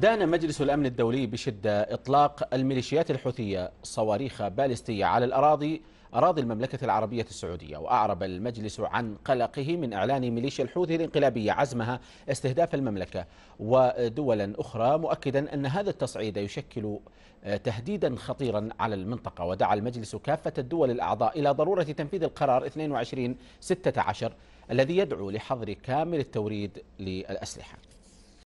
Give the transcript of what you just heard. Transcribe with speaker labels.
Speaker 1: دان مجلس الأمن الدولي بشدة إطلاق الميليشيات الحوثية صواريخ باليستية على الأراضي أراضي المملكة العربية السعودية وأعرب المجلس عن قلقه من إعلان ميليشيا الحوثي الانقلابية عزمها استهداف المملكة ودولا أخرى مؤكدا أن هذا التصعيد يشكل آه، تهديدا خطيرا على المنطقة ودعا المجلس كافة الدول الأعضاء إلى ضرورة تنفيذ القرار 22 16 الذي يدعو لحظر كامل التوريد للأسلحة